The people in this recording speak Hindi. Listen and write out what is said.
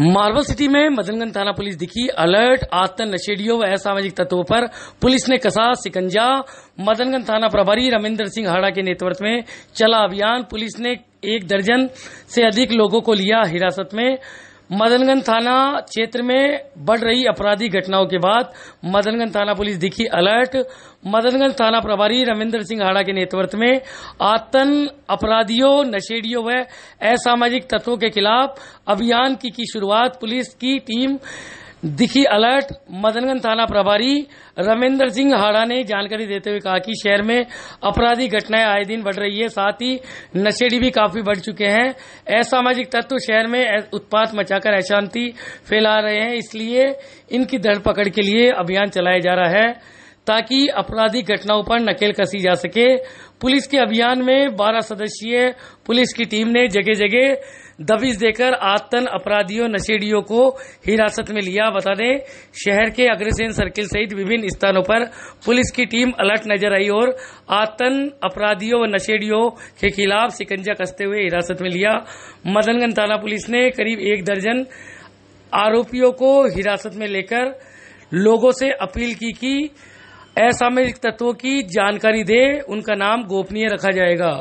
मार्बल सिटी में मदनगंज थाना पुलिस दिखी अलर्ट आतन नशेड़ियों व असामाजिक तत्वों पर पुलिस ने कसा सिकंजा मदनगंज थाना प्रभारी रमेंद्र सिंह हाड़ा के नेतृत्व में चला अभियान पुलिस ने एक दर्जन से अधिक लोगों को लिया हिरासत में मदनगंज थाना क्षेत्र में बढ़ रही अपराधी घटनाओं के बाद मदनगंज थाना पुलिस दिखी अलर्ट मदनगंज थाना प्रभारी रविन्द्र सिंह हाड़ा के नेतृत्व में आतन अपराधियों नशेड़ियों व असामाजिक तत्वों के खिलाफ अभियान की, की शुरुआत पुलिस की टीम दिखी अलर्ट मदनगंज थाना प्रभारी रमेंद्र सिंह हाड़ा ने जानकारी देते हुए कहा कि शहर में अपराधी घटनाएं आए दिन बढ़ रही है साथ ही नशेड़ी भी काफी बढ़ चुके हैं असामाजिक तत्व शहर में उत्पात मचाकर अशांति फैला रहे हैं इसलिए इनकी धरपकड़ के लिए अभियान चलाया जा रहा है ताकि अपराधी घटनाओं पर नकेल कसी जा सके पुलिस के अभियान में 12 सदस्यीय पुलिस की टीम ने जगह जगह दबिश देकर आतन अपराधियों नशेड़ियों को हिरासत में लिया बता दें शहर के अग्रसेन सर्किल सहित विभिन्न स्थानों पर पुलिस की टीम अलर्ट नजर आई और आतन अपराधियों व नशेड़ियों के खिलाफ सिकंजा कसते हुए हिरासत में लिया मदनगंज थाना पुलिस ने करीब एक दर्जन आरोपियों को हिरासत में लेकर लोगों से अपील की कि असामयिक तत्वों की जानकारी दे उनका नाम गोपनीय रखा जाएगा